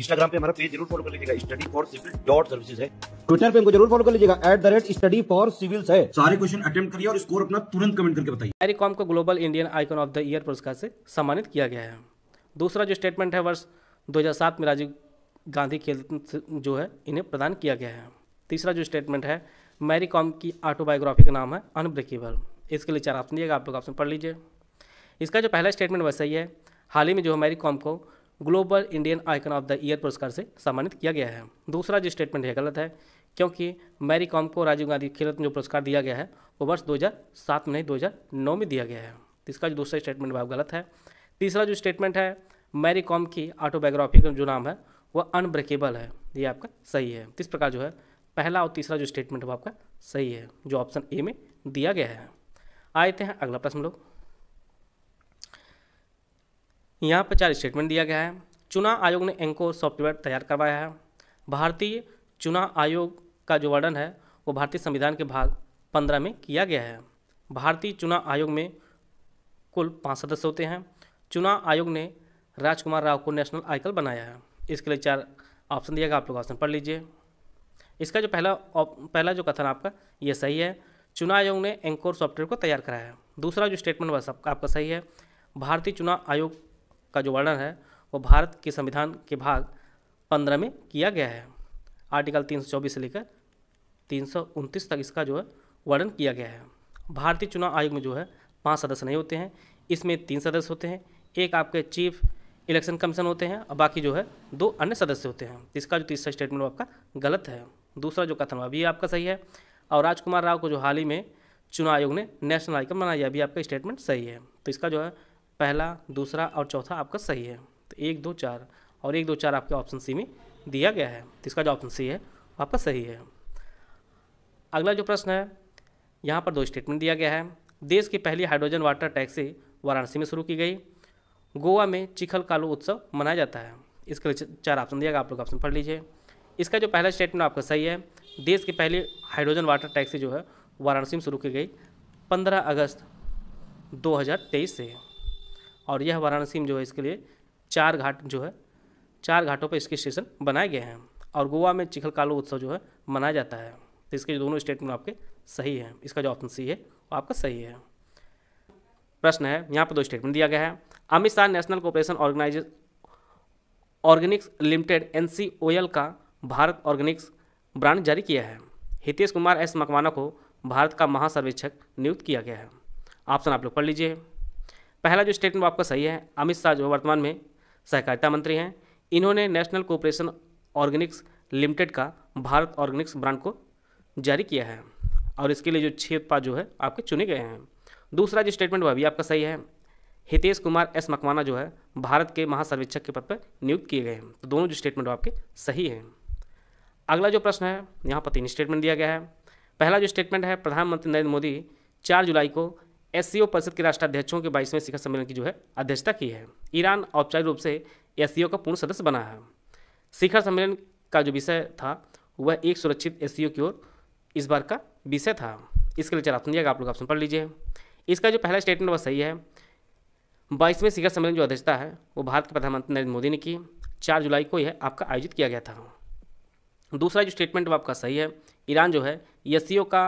Instagram पे हमारा page जरूर फॉलो कर लीजिएगा study for civil dot services है ट्विटर पे हमको जरूर फॉलो कर लीजिएगा at the rate study for civils है सारे क्वेश्चन अटेम्प्ट करिए और स्कोर अपना तुरंत कमेंट करके बताइए एरिकॉम को global Indian icon of the year पुरस्कार से सम्मानित किया गया है दूसरा जो स्टेटमेंट है वर्ष 2007 में राजीव गांधी खेल जो है इन्हें प्रदान किया गया है तीसरा जो स्टेटमेंट है मैरी कॉम की ऑटोबायोग्राफी का नाम है अनब्रेकेबल इसके लिए चार ऑप्शन दिएगा आप लोग ऑप्शन पढ़ लीजिए इसका जो पहला स्टेटमेंट वैसा ही है हाल ही में जो है मैरी कॉम को global Indian icon of the year पुरस्कार से सम्मानित किया गया है दूसरा जो स्टेटमेंट है गलत है क्योंकि मैरी कॉम को राजीव गांधी खेल रत्न जो पुरस्कार दिया गया है वो वर्ष 2007 में नहीं 2009 में दिया गया है इसका जो दूसरा स्टेटमेंट है गलत है तीसरा जो स्टेटमेंट है मैरी कॉम की ऑटोबायोग्राफी का जो नाम है वह अनब्रेकेबल है ये आपका सही है इस प्रकार जो है पहला और तीसरा जो स्टेटमेंट है वो आपका सही है जो ऑप्शन ए में दिया गया है आए थे हैं अगला प्रश्न लोग यहाँ पर चार स्टेटमेंट दिया गया है चुनाव आयोग ने एंको सॉफ्टवेयर तैयार करवाया है भारतीय चुनाव आयोग का जो वर्णन है वो भारतीय संविधान के भाग पंद्रह में किया गया है भारतीय चुनाव आयोग में कुल पाँच सदस्य होते हैं चुनाव आयोग ने राजकुमार राव को नेशनल आइकल बनाया है इसके लिए चार ऑप्शन दिया गया आप लोग ऑप्शन पढ़ लीजिए इसका जो पहला पहला जो कथन आपका ये सही है चुनाव आयोग ने एंकोर सॉफ्टवेयर को तैयार कराया है दूसरा जो स्टेटमेंट बस आपका सही है भारतीय चुनाव आयोग का जो वर्णन है वो भारत के संविधान के भाग पंद्रह में किया गया है आर्टिकल तीन से लेकर तीन तक इसका जो है वर्णन किया गया है भारतीय चुनाव आयोग में जो है पाँच सदस्य नहीं होते हैं इसमें तीन सदस्य होते हैं एक आपके चीफ इलेक्शन कमीशन होते हैं और बाकी जो है दो अन्य सदस्य होते हैं इसका जो तीसरा स्टेटमेंट वो आपका गलत है दूसरा जो कथन हुआ भी आपका सही है और राजकुमार राव को जो हाल ही में चुनाव आयोग ने नेशनल आइकन बनाया भी आपका स्टेटमेंट सही है तो इसका जो है पहला दूसरा और चौथा आपका सही है तो एक दो चार और एक दो चार आपके ऑप्शन सी में दिया गया है तो इसका जो ऑप्शन सी है आपका सही है अगला जो प्रश्न है यहाँ पर दो स्टेटमेंट दिया गया है देश की पहली हाइड्रोजन वाटर टैक्सी वाराणसी में शुरू की गई गोवा में चिखल कालू उत्सव मनाया जाता है इसके लिए चार ऑप्शन दिया गया आप लोग ऑप्शन पढ़ लीजिए इसका जो पहला स्टेटमेंट आपका सही है देश की पहली हाइड्रोजन वाटर टैक्सी जो है वाराणसी में शुरू की गई 15 अगस्त 2023 से और यह वाराणसी में जो है इसके लिए चार घाट जो है चार घाटों पर इसके स्टेशन बनाए गए हैं और गोवा में चिखलकालो उत्सव जो है मनाया जाता है तो इसके दोनों स्टेटमेंट आपके सही हैं इसका जो ऑप्शन सी है वो आपका सही है प्रश्न है यहाँ पर दो स्टेटमेंट दिया गया है Amit Shah national cooperation organise organics limited एन का भारत ऑर्गेनिक्स ब्रांड जारी किया है हितेश कुमार एस मकवाना को भारत का महासर्वेक्षक नियुक्त किया गया है ऑप्शन आप लोग पढ़ लीजिए पहला जो स्टेटमेंट आपका सही है अमित शाह जो वर्तमान में सहकारिता मंत्री हैं इन्होंने नेशनल कोऑपरेशन ऑर्गेनिक्स लिमिटेड का भारत ऑर्गेनिक्स ब्रांड को जारी किया है और इसके लिए जो छः उत्पाद जो है आपके चुने गए हैं दूसरा जो स्टेटमेंट वह भी आपका सही है हितेश कुमार एस मकवाना जो है भारत के महासर्वेक्षक के पद पर नियुक्त किए गए हैं तो दोनों जो स्टेटमेंट आपके सही हैं अगला जो प्रश्न है यहाँ पर तीन स्टेटमेंट दिया गया है पहला जो स्टेटमेंट है प्रधानमंत्री नरेंद्र मोदी चार जुलाई को एस e परिषद के राष्ट्राध्यक्षों के बाईसवें शिखर सम्मेलन की जो है अध्यक्षता की है ईरान औपचारिक रूप से एस e का पूर्ण सदस्य बना है शिखर सम्मेलन का जो विषय था वह एक सुरक्षित एस e की ओर इस बार का विषय था इसके लिए चला दिया आप लोग ऑप्शन पढ़ लीजिए इसका जो पहला स्टेटमेंट वह सही है बाईसवें शिखर सम्मेलन जो अध्यक्षता है वो भारत के प्रधानमंत्री नरेंद्र मोदी ने की चार जुलाई को यह आपका आयोजित किया गया था दूसरा जो स्टेटमेंट वो आपका सही है ईरान जो है एस का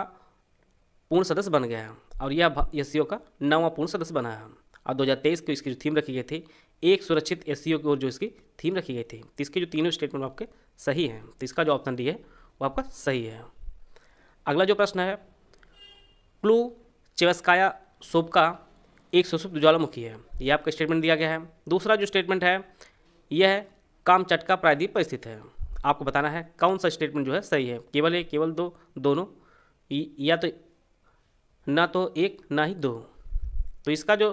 पूर्ण सदस्य बन गया है और यह एस का नवा पूर्ण सदस्य बना है और 2023 को इसकी जो थीम रखी गई थी एक सुरक्षित एस की ओर जो इसकी थीम रखी गई थी तो इसके जो तीनों स्टेटमेंट आपके सही हैं तो इसका जो ऑप्शन डी है वो आपका सही है अगला जो प्रश्न है क्लू चेवस्काया का एक सुसुप ज्वालामुखी है यह आपका स्टेटमेंट दिया गया है दूसरा जो स्टेटमेंट है यह है काम चटका प्रायद्वीप पर स्थित है आपको बताना है कौन सा स्टेटमेंट जो है सही है केवल एक केवल दो दोनों या तो ना तो एक ना ही दो तो इसका जो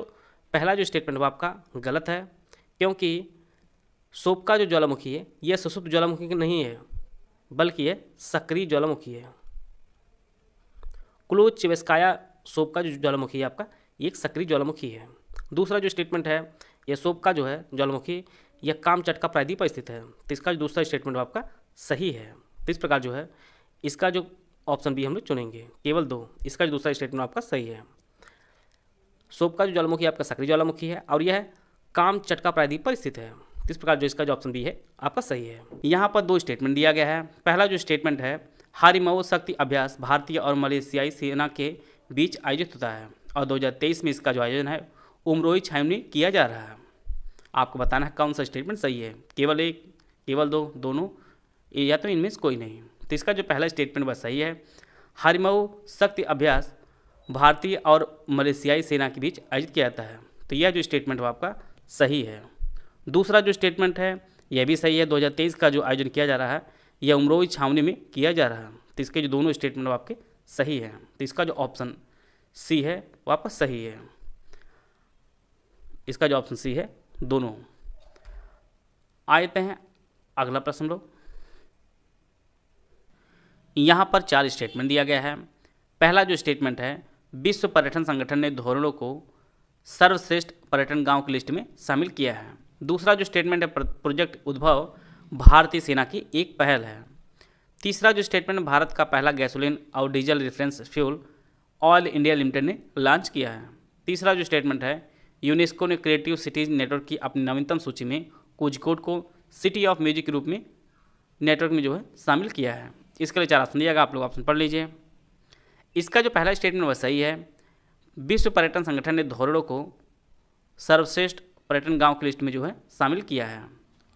पहला जो स्टेटमेंट वो आपका गलत है क्योंकि सोप का जो ज्वालामुखी है यह सुसुप्त ज्वालामुखी नहीं है बल्कि यह सक्रिय ज्वालामुखी है क्लोज चिवेस्काया सोप का जो ज्वालामुखी है आपका ये एक सक्रिय ज्वालामुखी है दूसरा जो स्टेटमेंट है यह सोप का जो है ज्वालामुखी यह कामचट का पर स्थित है तो इसका जो दूसरा स्टेटमेंट आपका सही है तो इस प्रकार जो है इसका जो ऑप्शन बी हम लोग चुनेंगे केवल दो इसका जो दूसरा स्टेटमेंट आपका सही है सोप का जो ज्वालामुखी आपका सक्रिय ज्वालामुखी है और यह काम चटका प्रायद्वीप पर स्थित है इस प्रकार जो इसका जो ऑप्शन बी है आपका सही है यहाँ पर दो स्टेटमेंट दिया गया है पहला जो स्टेटमेंट है हारिमो शक्ति अभ्यास भारतीय और मलेशियाई सेना के बीच आयोजित होता है और 2023 में इसका जो आयोजन है उमरोई छायमनी किया जा रहा है आपको बताना है कौन सा स्टेटमेंट सही है केवल एक केवल दो दोनों या तो इनमें से कोई नहीं तो इसका जो पहला स्टेटमेंट वह सही है हरिमऊ शक्ति अभ्यास भारतीय और मलेशियाई सेना के बीच आयोजित किया जाता है तो यह जो स्टेटमेंट हुआ आपका सही है दूसरा जो स्टेटमेंट है यह भी सही है 2023 का जो आयोजन किया जा रहा है यह उमरोई छावनी में किया जा रहा है तो इसके जो दोनों स्टेटमेंट आपके सही है तो इसका जो ऑप्शन सी है वो आपका सही है इसका जो ऑप्शन सी है दोनों आते हैं अगला प्रश्न लोग यहाँ पर चार स्टेटमेंट दिया गया है पहला जो स्टेटमेंट है विश्व पर्यटन संगठन ने धोरणों को सर्वश्रेष्ठ पर्यटन गांव की लिस्ट में शामिल किया है दूसरा जो स्टेटमेंट है प्रोजेक्ट उद्भव भारतीय सेना की एक पहल है तीसरा जो स्टेटमेंट भारत का पहला गैसोलीन और diesel reference fuel oil India limited ने लॉन्च किया है तीसरा जो स्टेटमेंट है यूनेस्को ने क्रिएटिव सिटीज नेटवर्क की अपनी नवीनतम सूची में कोझिकोड को सिटी ऑफ म्यूजिक के रूप में नेटवर्क में जो है शामिल किया है इसके लिए चार ऑप्शन दिया गया आप लोग ऑप्शन पढ़ लीजिए इसका जो पहला स्टेटमेंट वह सही है विश्व पर्यटन संगठन ने धोरड़ों को सर्वश्रेष्ठ पर्यटन गांव की लिस्ट में जो है शामिल किया है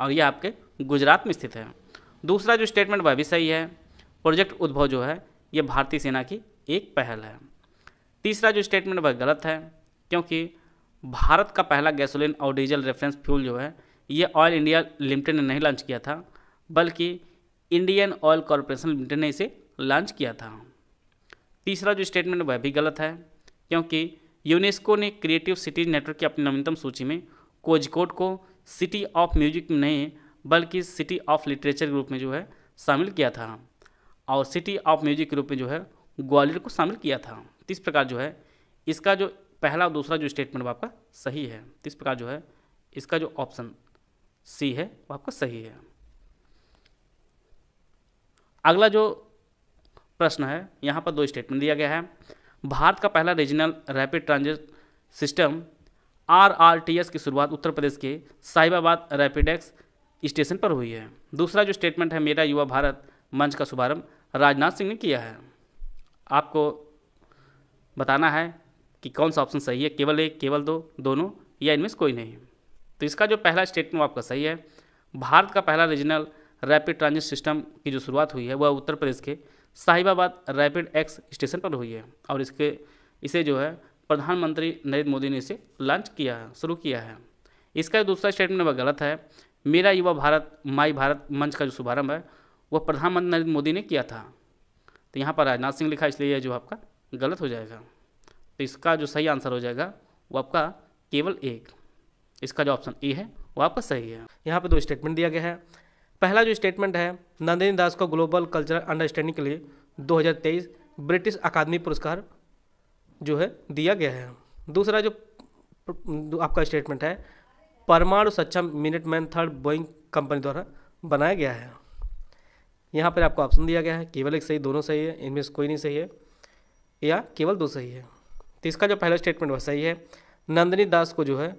और यह आपके गुजरात में स्थित है दूसरा जो स्टेटमेंट वह भी सही है प्रोजेक्ट उद्भव जो है ये भारतीय सेना की एक पहल है तीसरा जो स्टेटमेंट वह गलत है क्योंकि भारत का पहला गैसोलीन और डीजल रेफरेंस फ्यूल जो है ये ऑयल इंडिया लिमिटेड ने नहीं लॉन्च किया था बल्कि इंडियन ऑयल कॉरपोरेशन लिमिटेड ने इसे लॉन्च किया था तीसरा जो स्टेटमेंट वह भी गलत है क्योंकि यूनेस्को ने क्रिएटिव सिटीज नेटवर्क की अपनी नवीनतम सूची में कोजकोट को सिटी ऑफ म्यूजिक नहीं बल्कि सिटी ऑफ लिटरेचर के रूप में जो है शामिल किया था और सिटी ऑफ म्यूजिक के रूप में जो है ग्वालियर को शामिल किया था इस प्रकार जो है इसका जो पहला और दूसरा जो स्टेटमेंट आपका सही है इस प्रकार जो है इसका जो ऑप्शन सी है वो आपका सही है अगला जो प्रश्न है यहाँ पर दो स्टेटमेंट दिया गया है भारत का पहला regional rapid transit system R R T S की शुरुआत उत्तर प्रदेश के साहिबाबाद रैपिडेक्स स्टेशन पर हुई है दूसरा जो स्टेटमेंट है मेरा युवा भारत मंच का शुभारंभ राजनाथ सिंह ने किया है आपको बताना है कि कौन सा ऑप्शन सही है केवल एक केवल दो दोनों या इनमें से कोई नहीं तो इसका जो पहला स्टेटमेंट आपका सही है भारत का पहला रीजनल रैपिड ट्रांजिट सिस्टम की जो शुरुआत हुई है वह उत्तर प्रदेश के साहिबाबाद रैपिड एक्स स्टेशन पर हुई है और इसके इसे जो है प्रधानमंत्री नरेंद्र मोदी ने इसे लॉन्च किया है शुरू किया है इसका दूसरा स्टेटमेंट वह गलत है मेरा युवा भारत माई भारत मंच का जो शुभारंभ है वह प्रधानमंत्री नरेंद्र मोदी ने किया था तो यहाँ पर राजनाथ सिंह लिखा इसलिए यह जो आपका गलत हो जाएगा तो इसका जो सही आंसर हो जाएगा वो आपका केवल एक इसका जो ऑप्शन ए है वो आपका सही है यहाँ पर दो स्टेटमेंट दिया गया है पहला जो स्टेटमेंट है नंदिनी दास को ग्लोबल कल्चरल अंडरस्टैंडिंग के लिए 2023 ब्रिटिश अकादमी पुरस्कार जो है दिया गया है दूसरा जो आपका स्टेटमेंट है परमाणु सक्षम minute man third Boeing company द्वारा बनाया गया है यहाँ पर आपको ऑप्शन दिया गया है केवल एक सही दोनों सही है इनमें से कोई नहीं सही है या केवल दो सही है तो इसका जो पहला स्टेटमेंट वह सही है नंदिनी दास को जो है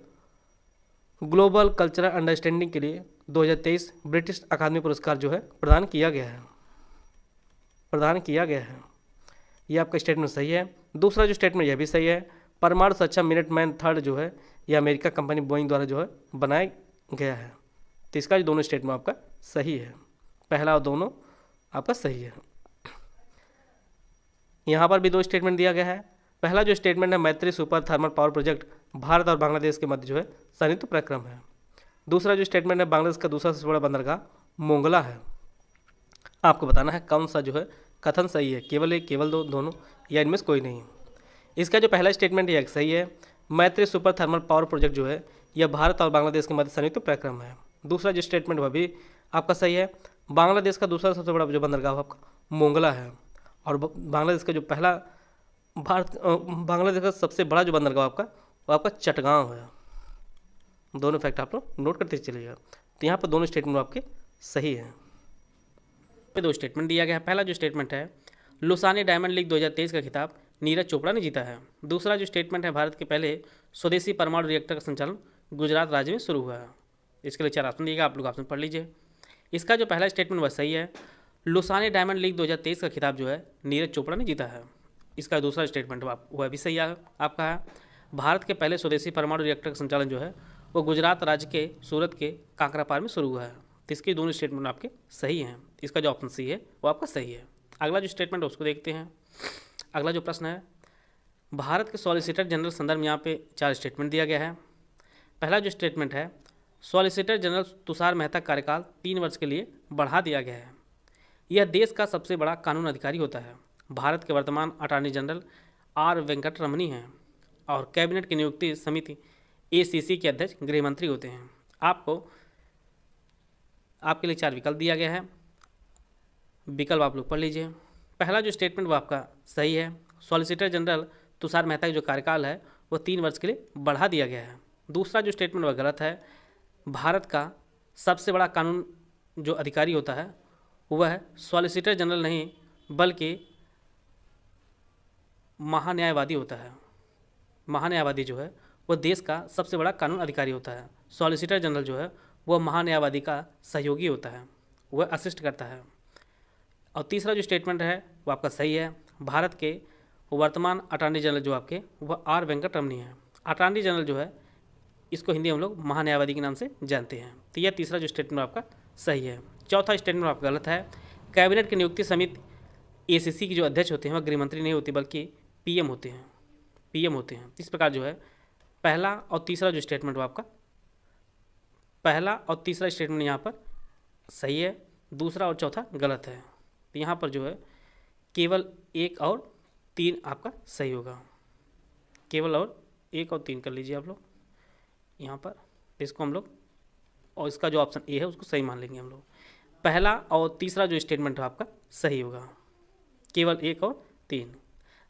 ग्लोबल कल्चरल अंडरस्टैंडिंग के लिए 2023 ब्रिटिश अकादमी पुरस्कार जो है प्रदान किया गया है प्रदान किया गया है यह आपका स्टेटमेंट सही है दूसरा जो स्टेटमेंट यह भी सही है परमाणु सुरक्षा मिनट मैन थर्ड जो है यह अमेरिका कंपनी बोइंग द्वारा जो है बनाया गया है तो इसका जो दोनों स्टेटमेंट आपका सही है पहला और दोनों आपका सही है यहाँ पर भी दो स्टेटमेंट दिया गया है पहला जो स्टेटमेंट है Maitri super thermal power project Bharat और बांग्लादेश के मध्य जो है संयुक्त तो प्रक्रम है दूसरा जो स्टेटमेंट है बांग्लादेश का दूसरा सबसे बड़ा बंदरगाह मोंगला है आपको बताना है कौन सा जो है कथन सही है केवल एक केवल दो दोनों या इनमें से कोई नहीं इसका जो पहला स्टेटमेंट यह सही है Maitri super thermal power project जो है यह भारत और बांग्लादेश के मध्य संयुक्त तो प्रक्रम है दूसरा जो स्टेटमेंट वह भी आपका सही है बांग्लादेश का दूसरा सबसे बड़ा जो बंदरगाह आपका मोंगला है और बांग्लादेश का जो पहला भारत बांग्लादेश का सबसे बड़ा जो बंदरगाह आपका और आपका चटगांव है दोनों फैक्ट आप लोग नोट करते चलिएगा तो यहाँ पर दोनों स्टेटमेंट आपके सही हैं पे दो स्टेटमेंट दिया गया है पहला जो स्टेटमेंट है लुसानी डायमंड लीग 2023 का खिताब नीरज चोपड़ा ने जीता है दूसरा जो स्टेटमेंट है भारत के पहले स्वदेशी परमाणु रिएक्टर का संचालन गुजरात राज्य में शुरू हुआ है इसके लिए चार ऑप्शन दिएगा आप लोग ऑप्शन पढ़ लीजिए इसका जो पहला स्टेटमेंट वह सही है लुसानी डायमंड लीग दो का खिताब जो है नीरज चोपड़ा ने जीता है इसका दूसरा स्टेटमेंट वह भी सही आपका है भारत के पहले स्वदेशी परमाणु रिएक्टर का संचालन जो है वो गुजरात राज्य के सूरत के कांकरापार में शुरू हुआ है तो इसके दोनों स्टेटमेंट आपके सही हैं इसका जो ऑप्शन सी है वो आपका सही है अगला जो स्टेटमेंट है उसको देखते हैं अगला जो प्रश्न है भारत के सॉलिसिटर जनरल संदर्भ यहाँ पे चार स्टेटमेंट दिया गया है पहला जो स्टेटमेंट है सॉलिसिटर जनरल तुषार मेहता कार्यकाल तीन वर्ष के लिए बढ़ा दिया गया है यह देश का सबसे बड़ा कानून अधिकारी होता है भारत के वर्तमान अटॉर्नी जनरल आर वेंकट रमनी हैं और कैबिनेट की नियुक्ति समिति एसीसी के अध्यक्ष गृह मंत्री होते हैं आपको आपके लिए चार विकल्प दिया गया है विकल्प आप लोग पढ़ लीजिए पहला जो स्टेटमेंट वो आपका सही है सॉलिसिटर जनरल तुषार मेहता का जो कार्यकाल है वो तीन वर्ष के लिए बढ़ा दिया गया है दूसरा जो स्टेटमेंट वह गलत है भारत का सबसे बड़ा कानून जो अधिकारी होता है वह सॉलिसिटर जनरल नहीं बल्कि महान्यायवादी होता है महान्यायवादी जो है वो देश का सबसे बड़ा कानून अधिकारी होता है सॉलिसिटर जनरल जो है वह महान्यायवादी का सहयोगी होता है वह असिस्ट करता है और तीसरा जो स्टेटमेंट है वो आपका सही है भारत के वर्तमान अटॉर्नी जनरल जो आपके वह आर वेंकट रमनी है अटॉर्नी जनरल जो है इसको हिंदी हम लोग महान्यायवादी के नाम से जानते हैं तो यह तीसरा जो स्टेटमेंट आपका सही है चौथा स्टेटमेंट आपका गलत है कैबिनेट की नियुक्ति समिति एसीसी की जो अध्यक्ष होते हैं वह गृहमंत्री नहीं होती बल्कि पीएम होते हैं पीएम होते हैं इस प्रकार जो है पहला और तीसरा जो स्टेटमेंट हो आपका पहला और तीसरा स्टेटमेंट यहाँ पर सही है दूसरा और चौथा गलत है तो यहाँ पर जो है केवल एक और तीन आपका सही होगा केवल और एक और तीन कर लीजिए आप लोग यहाँ पर इसको हम लोग और इसका जो ऑप्शन ए है उसको सही मान लेंगे हम लोग पहला और तीसरा जो स्टेटमेंट है आपका सही होगा केवल एक और तीन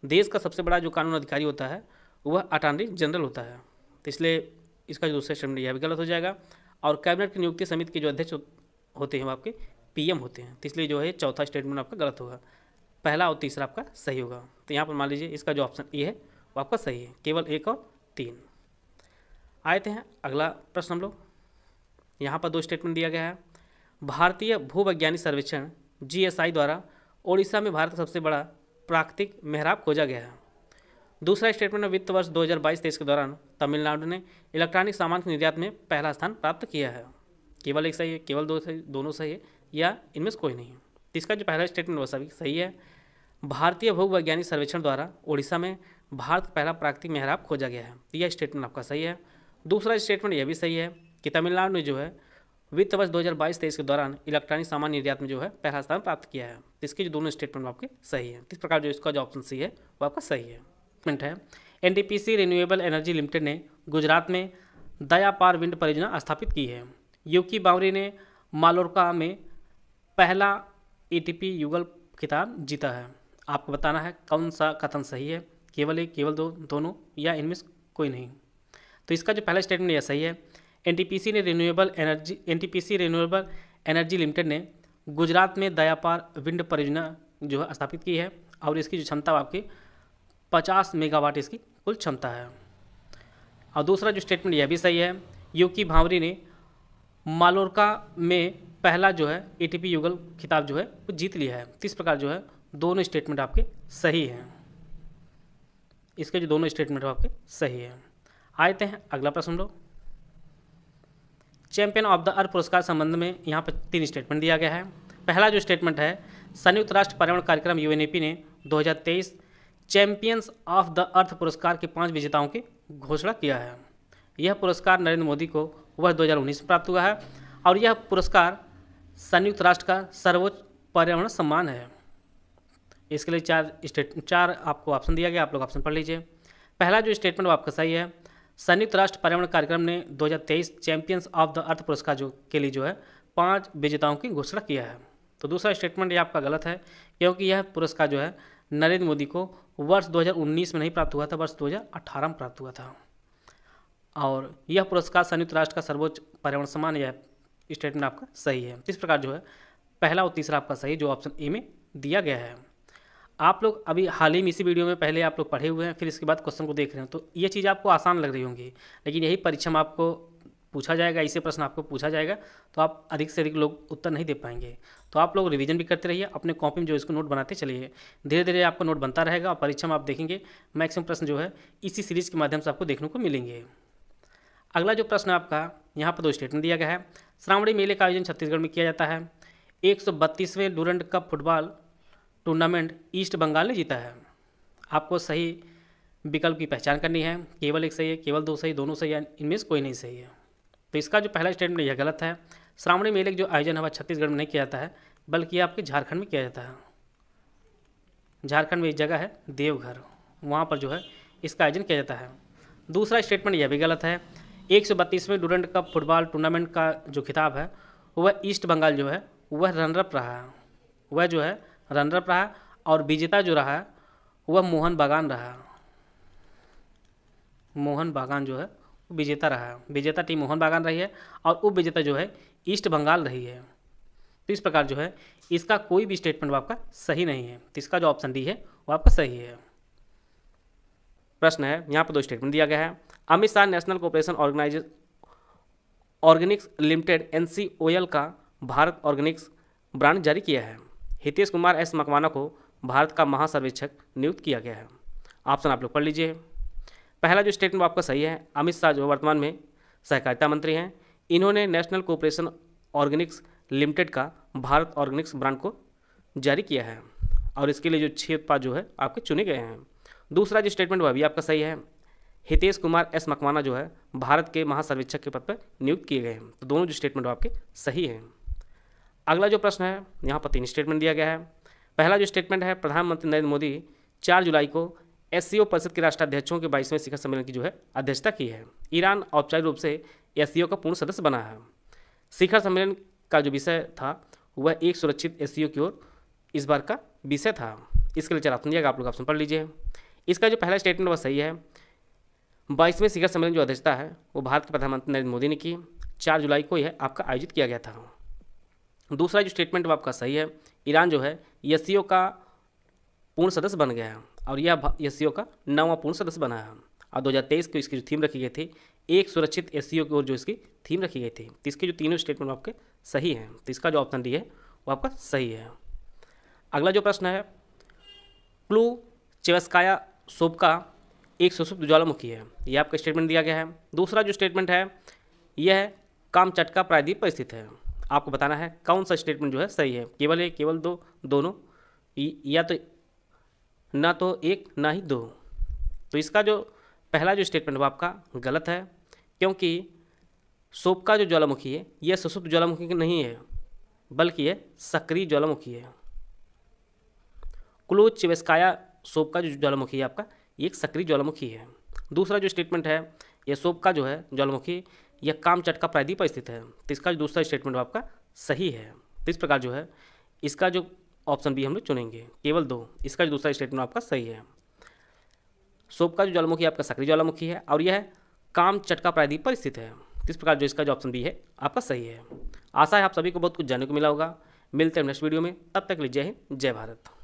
देश का सबसे बड़ा जो कानून अधिकारी होता है वह अटॉर्नी जनरल होता है तो इसलिए इसका जो दूसरा स्टेटमेंट यह भी गलत हो जाएगा और कैबिनेट की नियुक्ति समिति के जो अध्यक्ष होते हैं वो आपके पीएम होते हैं तो इसलिए जो है चौथा स्टेटमेंट आपका गलत होगा पहला और तीसरा आपका सही होगा तो यहाँ पर मान लीजिए इसका जो ऑप्शन ए है वो आपका सही है केवल एक और तीन आए थे हैं अगला प्रश्न हम लोग यहाँ पर दो स्टेटमेंट दिया गया है भारतीय भूवैज्ञानिक सर्वेक्षण जीएसआई द्वारा ओडिशा में भारत का सबसे बड़ा प्राकृतिक मेहराब खोजा गया है दूसरा स्टेटमेंट में वित्त वर्ष 2022 हज़ार के दौरान तमिलनाडु ने इलेक्ट्रॉनिक सामान के निर्यात में पहला स्थान प्राप्त किया है केवल एक सही है केवल दो सही दोनों सही है या इनमें से कोई नहीं है जो पहला स्टेटमेंट वह सभी सही है भारतीय भूवैज्ञानिक सर्वेक्षण द्वारा ओडिशा में भारत पहला प्राकृतिक मेहराब खोजा गया है यह स्टेटमेंट आपका सही है दूसरा स्टेटमेंट यह भी सही है कि तमिलनाडु ने जो है वित्त वर्ष 2022 हज़ार के दौरान इलेक्ट्रॉनिक सामान निर्यात में जो है पहला स्थान प्राप्त किया है इसके जो दोनों स्टेटमेंट आपके सही हैं किस प्रकार जो इसका जो ऑप्शन सी है वो आपका सही है स्टेटमेंट है एन रिन्यूएबल एनर्जी लिमिटेड ने गुजरात में दयापार विंड परियोजना स्थापित की है यूकी बावरी ने मालोरका में पहला ए e युगल खिताब जीता है आपको बताना है कौन सा कथन सही है केवल एक केवल दो दोनों या इनमें कोई नहीं तो इसका जो पहला स्टेटमेंट यह सही है एनटीपीसी ने renewable energy NTPC renewable energy limited ने गुजरात में दयापार विंड परियोजना जो है स्थापित की है और इसकी जो क्षमता आपकी पचास मेगावाट इसकी कुल क्षमता है और दूसरा जो स्टेटमेंट यह भी सही है योगी भावरी ने मालोरका में पहला जो है ए युगल खिताब जो है वो जीत लिया है इस प्रकार जो है दोनों स्टेटमेंट आपके सही हैं इसके जो दोनों स्टेटमेंट आपके सही हैं आते हैं अगला प्रश्न लोग चैंपियन ऑफ द अर्थ पुरस्कार संबंध में यहाँ पर तीन स्टेटमेंट दिया गया है पहला जो स्टेटमेंट है संयुक्त राष्ट्र पर्यावरण कार्यक्रम यू ने दो चैंपियंस ऑफ द अर्थ पुरस्कार के पांच विजेताओं की घोषणा किया है यह पुरस्कार नरेंद्र मोदी को वर्ष 2019 में प्राप्त हुआ है और यह पुरस्कार संयुक्त राष्ट्र का सर्वोच्च पर्यावरण सम्मान है इसके लिए चार स्टेट चार आपको ऑप्शन दिया गया आप लोग ऑप्शन पढ़ लीजिए पहला जो स्टेटमेंट वो आपका सही है संयुक्त राष्ट्र पर्यावरण कार्यक्रम ने 2023 चैंपियंस ऑफ द अर्थ पुरस्कार जो के लिए जो है पांच विजेताओं की घोषणा किया है तो दूसरा स्टेटमेंट ये आपका गलत है क्योंकि यह पुरस्कार जो है नरेंद्र मोदी को वर्ष 2019 में नहीं प्राप्त हुआ था वर्ष 2018 में प्राप्त हुआ था और यह पुरस्कार संयुक्त राष्ट्र का सर्वोच्च पर्यावरण सम्मान यह स्टेटमेंट आपका सही है इस प्रकार जो है पहला और तीसरा आपका सही जो ऑप्शन ए में दिया गया है आप लोग अभी हाल ही में इसी वीडियो में पहले आप लोग पढ़े हुए हैं फिर इसके बाद क्वेश्चन को देख रहे हैं तो ये चीज़ आपको आसान लग रही होंगी लेकिन यही परीक्षा में आपको पूछा जाएगा इसे प्रश्न आपको पूछा जाएगा तो आप अधिक से अधिक लोग उत्तर नहीं दे पाएंगे तो आप लोग रिवीजन भी करते रहिए अपने कॉपी में जो इसको नोट बनाते चलिए धीरे धीरे आपको नोट बनता रहेगा और परीक्षा में आप देखेंगे मैक्सिमम प्रश्न जो है इसी सीरीज़ के माध्यम से आपको देखने को मिलेंगे अगला जो प्रश्न है आपका यहाँ पर दो स्टेटमेंट दिया गया है श्रावणी मेले का आयोजन छत्तीसगढ़ में किया जाता है एक सौ बत्तीसवें Durand cup football tournament East Bengal ने जीता है आपको सही विकल्प की पहचान करनी है केवल एक सही है केवल दो सही दोनों सही है इनमें से कोई नहीं सही है तो इसका जो पहला स्टेटमेंट यह गलत है श्रावणी मेले का जो आयोजन हुआ छत्तीसगढ़ में नहीं किया जाता है बल्कि आपके झारखंड में किया जाता है झारखंड में एक जगह है देवघर वहाँ पर जो है इसका आयोजन किया जाता है दूसरा स्टेटमेंट यह भी गलत है एक सौ बत्तीसवें डूडेंट कप फुटबॉल टूर्नामेंट का जो खिताब है वह ईस्ट बंगाल जो है वह रनरअप रहा है वह जो है रनरअप रहा और विजेता जो रहा वह मोहन बागान रहा मोहन बागान जो है विजेता रहा विजेता टीम मोहन बागान रही है और उप विजेता जो है ईस्ट बंगाल रही है तो इस प्रकार जो है इसका कोई भी स्टेटमेंट आपका सही नहीं है तो इसका जो ऑप्शन डी है वो आपका सही है प्रश्न है यहाँ पर दो स्टेटमेंट दिया गया है Amit Shah national cooperation organise organics limited एन का भारत ऑर्गेनिक्स ब्रांड जारी किया है हितेश कुमार एस मकवाना को भारत का महासर्वेक्षक नियुक्त किया गया है ऑप्शन आप लोग पढ़ लीजिए पहला जो स्टेटमेंट आपका सही है अमित शाह जो वर्तमान में सहकारिता मंत्री हैं इन्होंने नेशनल कोऑपरेशन ऑर्गेनिक्स लिमिटेड का भारत ऑर्गेनिक्स ब्रांड को जारी किया है और इसके लिए जो छः उत्पाद जो है आपके चुने गए हैं दूसरा जो स्टेटमेंट वह भी आपका सही है हितेश कुमार एस मकवाना जो है भारत के महासर्वेक्षक के पद पर नियुक्त किए गए हैं तो दोनों जो स्टेटमेंट आपके सही हैं अगला जो प्रश्न है यहाँ पर तीन स्टेटमेंट दिया गया है पहला जो स्टेटमेंट है प्रधानमंत्री नरेंद्र मोदी चार जुलाई को एस परिषद के राष्ट्राध्यक्षों के बाईसवें शिखर सम्मेलन की जो है अध्यक्षता की है ईरान औपचारिक रूप से एस का पूर्ण सदस्य बना है शिखर सम्मेलन का जो विषय था वह एक सुरक्षित एस की ओर इस बार का विषय था इसके लिए चार ऑप्शन दिया गया आप लोग ऑप्शन पढ़ लीजिए इसका जो पहला स्टेटमेंट वह सही है बाईसवें शिखर सम्मेलन जो अध्यक्षता है वो भारत के प्रधानमंत्री नरेंद्र मोदी ने की चार जुलाई को यह आपका आयोजित किया गया था दूसरा जो स्टेटमेंट वो आपका सही है ईरान जो है एस का पूर्ण सदस्य बन गया है और यह एस का नवा पूर्ण सदस्य बना है और तेईस को इसकी जो थीम रखी गई थी एक सुरक्षित एस की ओर जो इसकी थीम रखी गई थी तो इसके जो तीनों स्टेटमेंट आपके सही हैं तो इसका जो ऑप्शन डी है वो आपका सही है अगला जो प्रश्न है प्लू चेवस्काया सोपका एक सुसुप्त ज्वालामुखी है यह आपका स्टेटमेंट दिया गया है दूसरा जो स्टेटमेंट है यह कामचटका प्रायद्वीप पर स्थित है आपको बताना है कौन सा स्टेटमेंट जो है सही है केवल एक केवल दो दोनों या तो ना तो एक ना ही दो तो इसका जो पहला जो स्टेटमेंट वो आपका गलत है क्योंकि सोप का जो ज्वालामुखी है यह सुसुप्त ज्वालामुखी नहीं है बल्कि यह सक्रिय ज्वालामुखी है क्लोज चिवेस्काया सोप का जो ज्वालामुखी है आपका एक सक्रिय ज्वालामुखी है दूसरा जो स्टेटमेंट है यह सोप का जो है ज्वालामुखी यह काम चटका प्रायद्वीप स्थित है तो इसका जो दूसरा स्टेटमेंट आपका सही है तो इस प्रकार जो है इसका जो ऑप्शन बी हम लोग चुनेंगे केवल दो इसका जो दूसरा स्टेटमेंट आपका सही है सोप का जो ज्वालामुखी आपका सक्रिय ज्वालामुखी है और यह है काम चटका प्रायद्वीप पर स्थित है तो इस प्रकार जो इसका जो ऑप्शन बी है आपका सही है आशा है आप सभी को बहुत कुछ जानने को मिला होगा मिलते हैं नेक्स्ट वीडियो में तब तक लीजिए जय हिंद जय भारत